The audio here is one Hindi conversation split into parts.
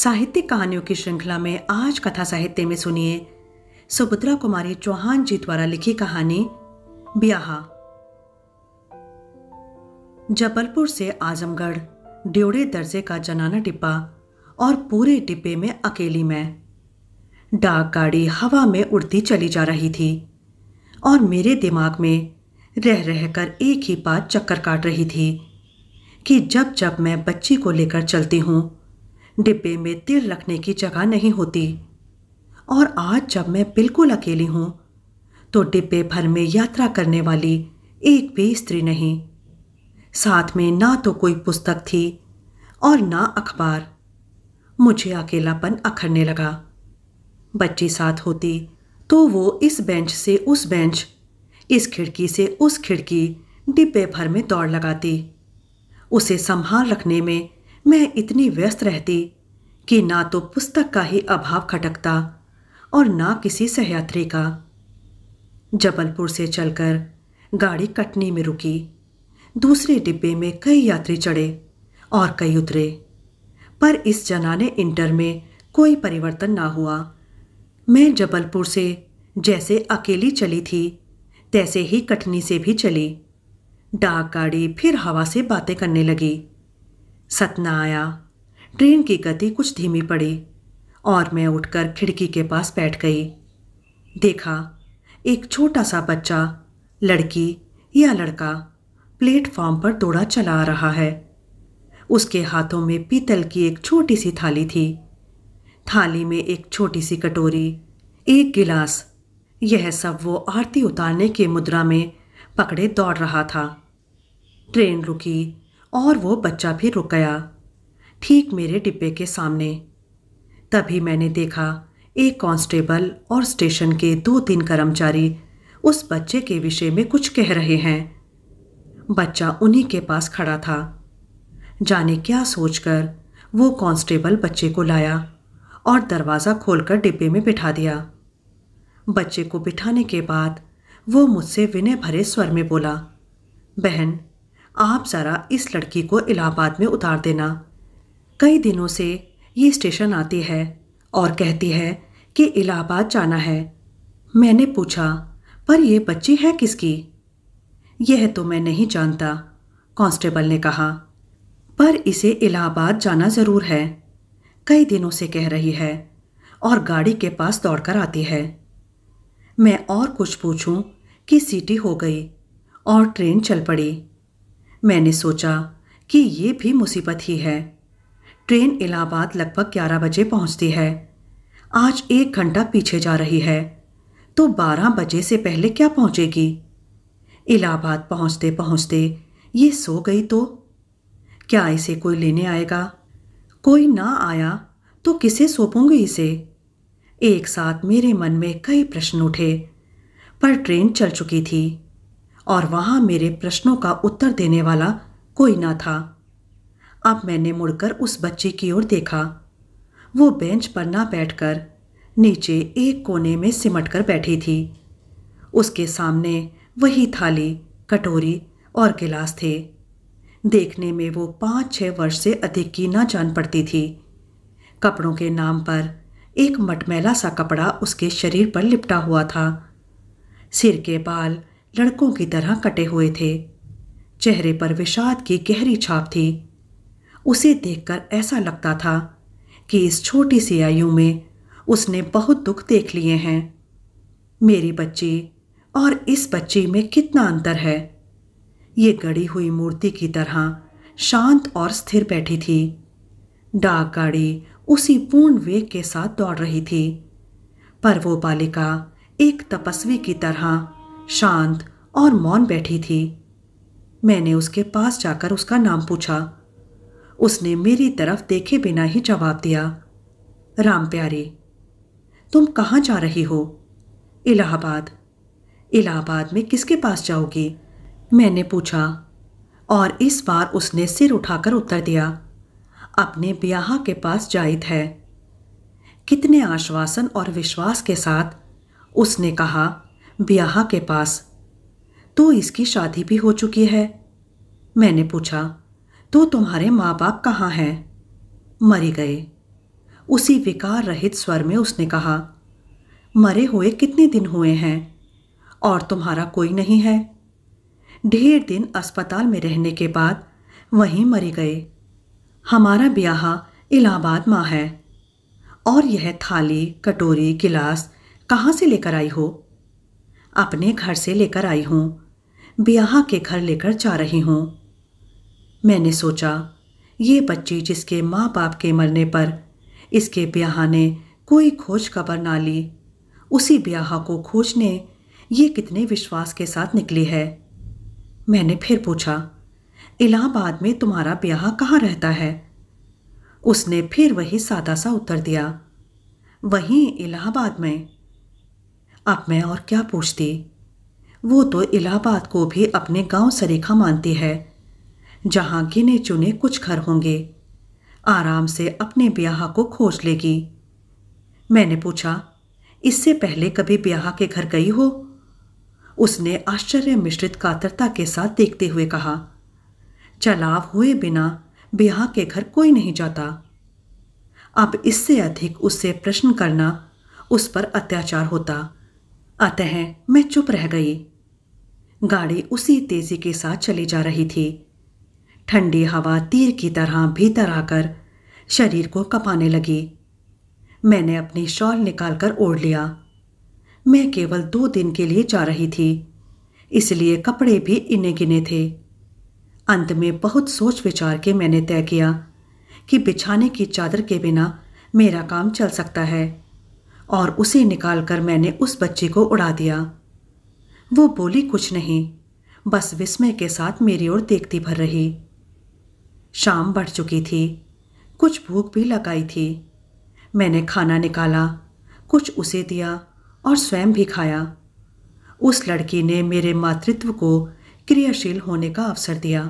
साहित्यिक कहानियों की श्रृंखला में आज कथा साहित्य में सुनिए सुभद्रा कुमारी चौहान जी द्वारा लिखी कहानी ब्याहा जबलपुर से आजमगढ़ ड्योड़े दर्जे का जनाना डिब्बा और पूरे डिब्बे में अकेली मैं डाक गाड़ी हवा में उड़ती चली जा रही थी और मेरे दिमाग में रह रह कर एक ही बात चक्कर काट रही थी कि जब जब मैं बच्ची को लेकर चलती हूँ डिब्बे में तिल रखने की जगह नहीं होती और आज जब मैं बिल्कुल अकेली हूँ तो डिब्बे भर में यात्रा करने वाली एक भी स्त्री नहीं साथ में ना तो कोई पुस्तक थी और ना अखबार मुझे अकेलापन अखरने लगा बच्ची साथ होती तो वो इस बेंच से उस बेंच इस खिड़की से उस खिड़की डिब्बे भर में दौड़ लगाती उसे संभाल रखने में मैं इतनी व्यस्त रहती कि ना तो पुस्तक का ही अभाव खटकता और ना किसी सहयात्री का जबलपुर से चलकर गाड़ी कटनी में रुकी दूसरे डिब्बे में कई यात्री चढ़े और कई उतरे पर इस जनाने इंटर में कोई परिवर्तन ना हुआ मैं जबलपुर से जैसे अकेली चली थी तैसे ही कटनी से भी चली डाक गाड़ी फिर हवा से बातें करने लगी सतना आया ट्रेन की गति कुछ धीमी पड़ी और मैं उठकर खिड़की के पास बैठ गई देखा एक छोटा सा बच्चा लड़की या लड़का प्लेटफॉर्म पर दौड़ा चला आ रहा है उसके हाथों में पीतल की एक छोटी सी थाली थी थाली में एक छोटी सी कटोरी एक गिलास यह सब वो आरती उतारने के मुद्रा में पकड़े दौड़ रहा था ट्रेन रुकी और वो बच्चा भी रुक गया ठीक मेरे डिब्बे के सामने तभी मैंने देखा एक कांस्टेबल और स्टेशन के दो तीन कर्मचारी उस बच्चे के विषय में कुछ कह रहे हैं बच्चा उन्हीं के पास खड़ा था जाने क्या सोचकर वो कांस्टेबल बच्चे को लाया और दरवाज़ा खोलकर डिब्बे में बिठा दिया बच्चे को बिठाने के बाद वो मुझसे विनय भरे स्वर में बोला बहन आप ज़रा इस लड़की को इलाहाबाद में उतार देना कई दिनों से ये स्टेशन आती है और कहती है कि इलाहाबाद जाना है मैंने पूछा पर यह बच्ची है किसकी यह तो मैं नहीं जानता कांस्टेबल ने कहा पर इसे इलाहाबाद जाना ज़रूर है कई दिनों से कह रही है और गाड़ी के पास दौड़कर आती है मैं और कुछ पूछूं कि सीटी हो गई और ट्रेन चल पड़ी मैंने सोचा कि ये भी मुसीबत ही है ट्रेन इलाहाबाद लगभग ग्यारह बजे पहुंचती है आज एक घंटा पीछे जा रही है तो बारह बजे से पहले क्या पहुंचेगी इलाहाबाद पहुंचते पहुंचते ये सो गई तो क्या इसे कोई लेने आएगा कोई ना आया तो किसे सौंपूंगी इसे एक साथ मेरे मन में कई प्रश्न उठे पर ट्रेन चल चुकी थी और वहां मेरे प्रश्नों का उत्तर देने वाला कोई ना था अब मैंने मुड़कर उस बच्चे की ओर देखा वो बेंच पर ना बैठकर नीचे एक कोने में सिमटकर बैठी थी उसके सामने वही थाली कटोरी और गिलास थे देखने में वो पाँच छः वर्ष से अधिक की ना जान पड़ती थी कपड़ों के नाम पर एक मटमैला सा कपड़ा उसके शरीर पर लिपटा हुआ था सिर के बाल लड़कों की तरह कटे हुए थे चेहरे पर विषाद की गहरी छाप थी उसे देखकर ऐसा लगता था कि इस छोटी सी आयु में उसने बहुत दुख देख लिए हैं मेरी बच्ची और इस बच्ची में कितना अंतर है ये गड़ी हुई मूर्ति की तरह शांत और स्थिर बैठी थी डाक गाड़ी उसी पूर्ण वेग के साथ दौड़ रही थी पर वो बालिका एक तपस्वी की तरह शांत और मौन बैठी थी मैंने उसके पास जाकर उसका नाम पूछा उसने मेरी तरफ देखे बिना ही जवाब दिया राम प्यारी तुम कहाँ जा रही हो इलाहाबाद इलाहाबाद में किसके पास जाओगी मैंने पूछा और इस बार उसने सिर उठाकर उत्तर दिया अपने ब्याह के पास जायद है कितने आश्वासन और विश्वास के साथ उसने कहा ब्याह के पास तो इसकी शादी भी हो चुकी है मैंने पूछा तो तुम्हारे माँ बाप कहाँ हैं मरी गए उसी विकार रहित स्वर में उसने कहा मरे हुए कितने दिन हुए हैं और तुम्हारा कोई नहीं है ढेर दिन अस्पताल में रहने के बाद वहीं मरे गए हमारा ब्याह इलाहाबाद माँ है और यह थाली कटोरी गिलास कहाँ से लेकर आई हो अपने घर से लेकर आई हूँ ब्याह के घर लेकर जा रही हूँ मैंने सोचा ये बच्ची जिसके माँ बाप के मरने पर इसके ब्याह ने कोई खोज खबर ना ली उसी ब्याह को खोजने ये कितने विश्वास के साथ निकली है मैंने फिर पूछा इलाहाबाद में तुम्हारा ब्याह कहाँ रहता है उसने फिर वही सादा सा उत्तर दिया वहीं इलाहाबाद में अब मैं और क्या पूछती वो तो इलाहाबाद को भी अपने गांव सरेखा मानती है जहां गिने चुने कुछ घर होंगे आराम से अपने ब्याह को खोज लेगी मैंने पूछा इससे पहले कभी ब्याह के घर गई हो उसने आश्चर्य मिश्रित कातरता के साथ देखते हुए कहा चलाव हुए बिना ब्याह के घर कोई नहीं जाता अब इससे अधिक उससे प्रश्न करना उस पर अत्याचार होता अतः मैं चुप रह गई गाड़ी उसी तेजी के साथ चली जा रही थी ठंडी हवा तीर की तरह भीतर आकर शरीर को कपाने लगी मैंने अपनी शॉल निकालकर ओढ़ लिया मैं केवल दो दिन के लिए जा रही थी इसलिए कपड़े भी इन्हें गिने थे अंत में बहुत सोच विचार के मैंने तय किया कि बिछाने की चादर के बिना मेरा काम चल सकता है और उसे निकालकर मैंने उस बच्चे को उड़ा दिया वो बोली कुछ नहीं बस विस्मय के साथ मेरी ओर देखती भर रही शाम बढ़ चुकी थी कुछ भूख भी लगाई थी मैंने खाना निकाला कुछ उसे दिया और स्वयं भी खाया उस लड़की ने मेरे मातृत्व को क्रियाशील होने का अवसर दिया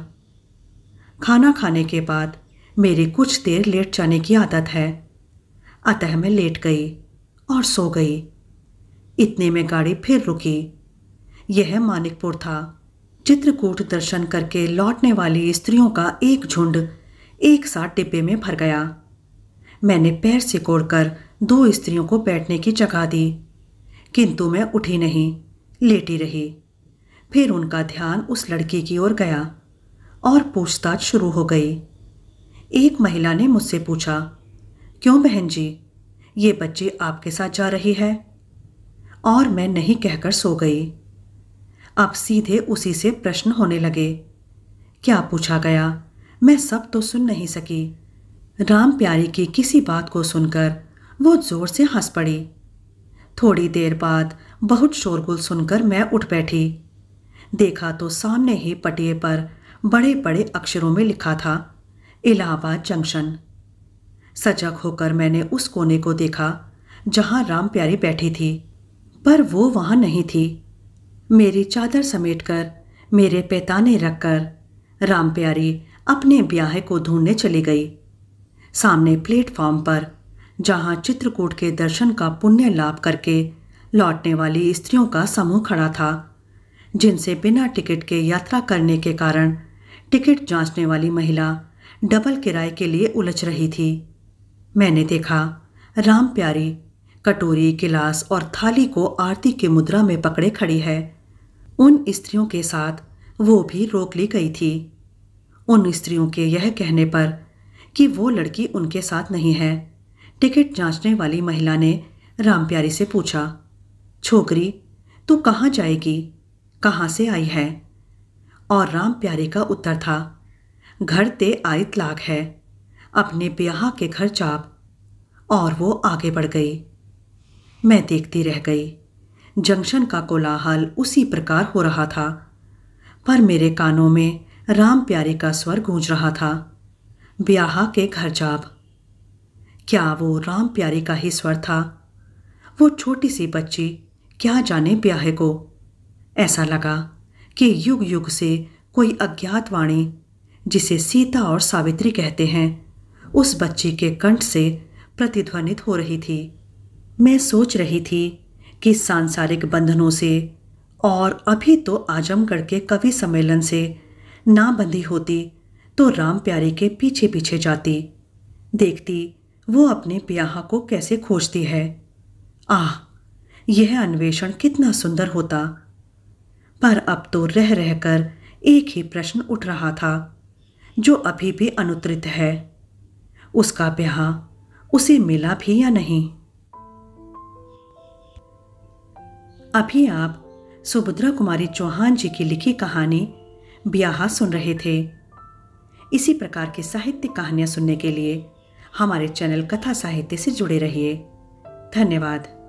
खाना खाने के बाद मेरी कुछ देर लेट जाने की आदत है अतः मैं लेट गई और सो गई इतने में गाड़ी फिर रुकी यह मानिकपुर था चित्रकूट दर्शन करके लौटने वाली स्त्रियों का एक झुंड एक साथ डिब्बे में भर गया मैंने पैर सिकोड़कर दो स्त्रियों को बैठने की जगह दी किंतु मैं उठी नहीं लेटी रही फिर उनका ध्यान उस लड़की की ओर गया और पूछताछ शुरू हो गई एक महिला ने मुझसे पूछा क्यों बहन जी ये बच्ची आपके साथ जा रही है और मैं नहीं कहकर सो गई अब सीधे उसी से प्रश्न होने लगे क्या पूछा गया मैं सब तो सुन नहीं सकी राम प्यारी की किसी बात को सुनकर वो ज़ोर से हंस पड़ी थोड़ी देर बाद बहुत शोरगुल सुनकर मैं उठ बैठी देखा तो सामने ही पटिए पर बड़े बड़े अक्षरों में लिखा था इलाहाबाद जंक्शन सजग होकर मैंने उस कोने को देखा जहां राम प्यारी बैठी थी पर वो वहां नहीं थी मेरी चादर समेटकर मेरे पैताने रखकर राम प्यारी अपने ब्याह को ढूंढने चली गई सामने प्लेटफॉर्म पर जहाँ चित्रकूट के दर्शन का पुण्य लाभ करके लौटने वाली स्त्रियों का समूह खड़ा था जिनसे बिना टिकट के यात्रा करने के कारण टिकट जांचने वाली महिला डबल किराए के लिए उलझ रही थी मैंने देखा राम प्यारी कटोरी गिलास और थाली को आरती के मुद्रा में पकड़े खड़ी है उन स्त्रियों के साथ वो भी रोक ली गई थी उन स्त्रियों के यह कहने पर कि वो लड़की उनके साथ नहीं है टिकट जांचने वाली महिला ने राम प्यारी से पूछा छोकरी तू कहाँ जाएगी कहाँ से आई है और राम प्यारी का उत्तर था घर ते आयत लाख है अपने ब्याह के घर चाप और वो आगे बढ़ गई मैं देखती रह गई जंक्शन का कोलाहल उसी प्रकार हो रहा था पर मेरे कानों में राम प्यारे का स्वर गूंज रहा था ब्याह के घर जाप क्या वो राम प्यारे का ही स्वर था वो छोटी सी बच्ची क्या जाने ब्याहे को ऐसा लगा कि युग युग से कोई अज्ञात वाणी जिसे सीता और सावित्री कहते हैं उस बच्ची के कंठ से प्रतिध्वनित हो रही थी मैं सोच रही थी कि सांसारिक बंधनों से और अभी तो आजमगढ़ के कवि सम्मेलन से ना बंधी होती तो राम प्यारे के पीछे पीछे जाती देखती वो अपने प्याहा को कैसे खोजती है आह यह अन्वेषण कितना सुंदर होता पर अब तो रह रहकर एक ही प्रश्न उठ रहा था जो अभी भी अनुतृत है उसका ब्याह उसे मिला भी या नहीं अभी आप सुभद्रा कुमारी चौहान जी की लिखी कहानी ब्याह सुन रहे थे इसी प्रकार की साहित्य कहानियां सुनने के लिए हमारे चैनल कथा साहित्य से जुड़े रहिए धन्यवाद